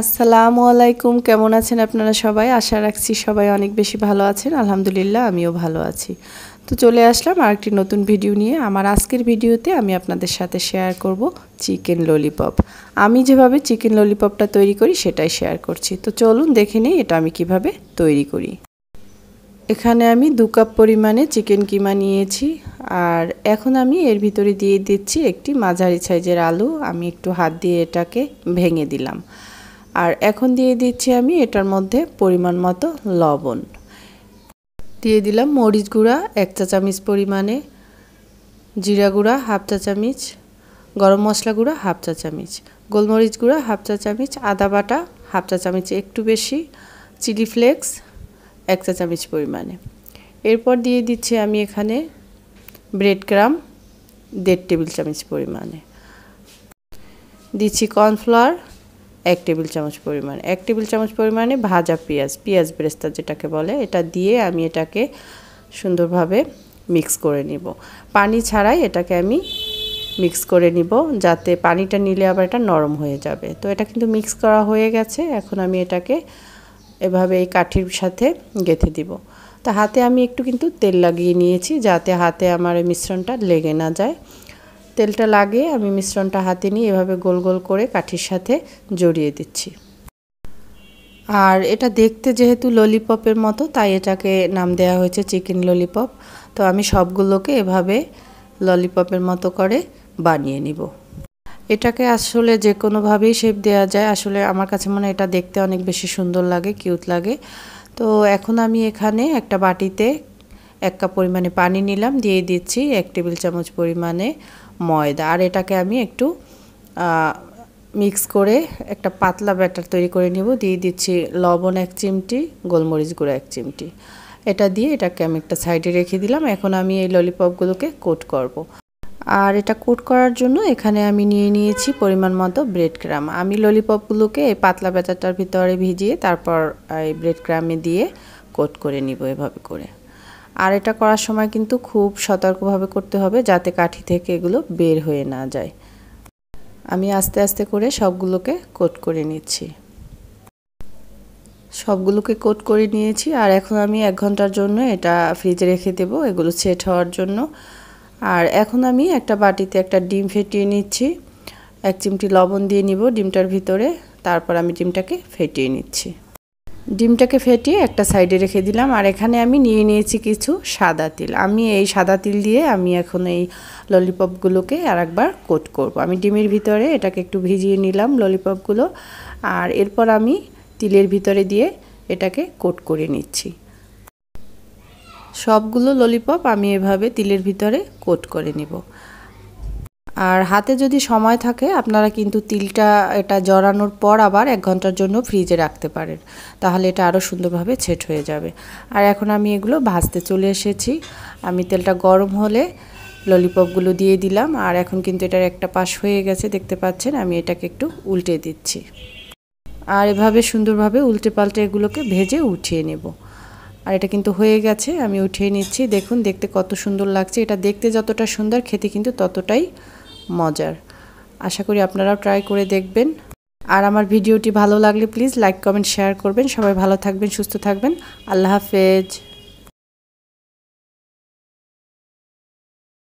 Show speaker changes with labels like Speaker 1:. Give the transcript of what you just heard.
Speaker 1: আসসালামু আলাইকুম কেমন আছেন আপনারা সবাই আশা রাখছি সবাই অনেক বেশি ভালো আছেন আলহামদুলিল্লাহ আমিও ভালো আছি তো চলে আসলাম আরেকটি নতুন ভিডিও নিয়ে আমার আজকের ভিডিওতে আমি আপনাদের সাথে শেয়ার করব চিকেন ললিপপ আমি যেভাবে চিকেন ললিপপটা তৈরি করি সেটাই শেয়ার করছি তো চলুন দেখে নিই এটা আমি কিভাবে তৈরি করি এখানে আমি দু কাপ পরিমাণে চিকেন কিমা নিয়েছি আর এখন আমি এর ভিতরে দিয়ে দিচ্ছি একটি মাঝারি সাইজের আলু আমি একটু হাত দিয়ে এটাকে ভেঙে দিলাম আর এখন দিয়ে দিচ্ছি আমি এটার মধ্যে পরিমাণ মতো লবণ দিয়ে দিলাম মরিচ গুঁড়া এক চা চামচ পরিমাণে জিরা গুঁড়া হাফ চা চামচ গরম মশলা গুঁড়া হাফ চা চামচ গোলমরিচ গুঁড়া হাফ চা চামচ আদা বাটা হাফ চা চামচ একটু বেশি চিলি ফ্লেক্স এক চা চামচ পরিমাণে এরপর দিয়ে দিচ্ছি আমি এখানে ব্রেড গ্রাম দেড় টেবিল চামচ পরিমাণে দিচ্ছি কর্নফ্লাওয়ার এক টেবিল চামচ পরিমাণ এক টেবিল চামচ পরিমাণে ভাজা পেঁয়াজ পেঁয়াজ বেরেস্তা যেটাকে বলে এটা দিয়ে আমি এটাকে সুন্দরভাবে মিক্স করে নিব পানি ছাড়াই এটাকে আমি মিক্স করে নিব যাতে পানিটা নিলে আবার এটা নরম হয়ে যাবে তো এটা কিন্তু মিক্স করা হয়ে গেছে এখন আমি এটাকে এভাবে এই কাঠির সাথে গেঁথে দিব তা হাতে আমি একটু কিন্তু তেল লাগিয়ে নিয়েছি যাতে হাতে আমার এই মিশ্রণটা লেগে না যায় তেলটা লাগিয়ে আমি মিশ্রণটা হাতে নিয়ে এভাবে গোল গোল করে কাঠির সাথে জড়িয়ে দিচ্ছি আর এটা দেখতে যেহেতু ললিপপের মতো তাই এটাকে নাম দেয়া হয়েছে চিকেন ললিপপ তো আমি সবগুলোকে এভাবে ললিপপের মতো করে বানিয়ে নিব এটাকে আসলে যে কোনোভাবেই শেপ দেওয়া যায় আসলে আমার কাছে মনে এটা দেখতে অনেক বেশি সুন্দর লাগে কিউট লাগে তো এখন আমি এখানে একটা বাটিতে এক কাপ পরিমাণে পানি নিলাম দিয়ে দিচ্ছি এক টেবিল চামচ পরিমাণে ময়দা আর এটাকে আমি একটু মিক্স করে একটা পাতলা ব্যাটার তৈরি করে নেব দিয়ে দিচ্ছি লবণ এক চিমটি গোলমরিচ গুঁড়ো এক চিমটি এটা দিয়ে এটাকে আমি একটা সাইডে রেখে দিলাম এখন আমি এই ললিপপগুলোকে কোট করব। আর এটা কোট করার জন্য এখানে আমি নিয়ে নিয়েছি পরিমাণ মতো ব্রেড ক্রাম আমি ললিপপগুলোকে এই পাতলা ব্যাটারটার ভিতরে ভিজিয়ে তারপর এই ব্রেড ক্রামে দিয়ে কোট করে নিব এভাবে করে আর এটা করার সময় কিন্তু খুব সতর্কভাবে করতে হবে যাতে কাঠি থেকে এগুলো বের হয়ে না যায় আমি আস্তে আস্তে করে সবগুলোকে কোট করে নিচ্ছি সবগুলোকে কোট করে নিয়েছি আর এখন আমি এক ঘন্টার জন্য এটা ফ্রিজে রেখে দেবো এগুলো সেট হওয়ার জন্য আর এখন আমি একটা বাটিতে একটা ডিম ফেটিয়ে নিচ্ছি এক চিমটি লবণ দিয়ে নিব ডিমটার ভিতরে তারপর আমি ডিমটাকে ফেটিয়ে নিচ্ছি ডিমটাকে ফেটিয়ে একটা সাইডে রেখে দিলাম আর এখানে আমি নিয়ে নিয়েছি কিছু সাদা তিল আমি এই সাদা তিল দিয়ে আমি এখন এই ললিপপগুলোকে আর একবার কোট করব। আমি ডিমের ভিতরে এটাকে একটু ভিজিয়ে নিলাম ললিপপগুলো আর এরপর আমি তিলের ভিতরে দিয়ে এটাকে কোট করে নিচ্ছি সবগুলো ললিপপ আমি এভাবে তিলের ভিতরে কোট করে নিব আর হাতে যদি সময় থাকে আপনারা কিন্তু তিলটা এটা জড়ানোর পর আবার এক ঘন্টার জন্য ফ্রিজে রাখতে পারেন তাহলে এটা আরও সুন্দরভাবে ছেট হয়ে যাবে আর এখন আমি এগুলো ভাজতে চলে এসেছি আমি তেলটা গরম হলে ললিপপগুলো দিয়ে দিলাম আর এখন কিন্তু এটার একটা পাশ হয়ে গেছে দেখতে পাচ্ছেন আমি এটাকে একটু উল্টে দিচ্ছি আর এভাবে সুন্দরভাবে উল্টে পাল্টে এগুলোকে ভেজে উঠিয়ে নেব আর এটা কিন্তু হয়ে গেছে আমি উঠিয়ে নিচ্ছি দেখুন দেখতে কত সুন্দর লাগছে এটা দেখতে যতটা সুন্দর খেতে কিন্তু ততটাই মজার আশা করি আপনারাও ট্রাই করে দেখবেন আর আমার ভিডিওটি ভালো লাগলে প্লিজ লাইক কমেন্ট শেয়ার করবেন সবাই ভালো থাকবেন সুস্থ থাকবেন আল্লাহ হাফেজ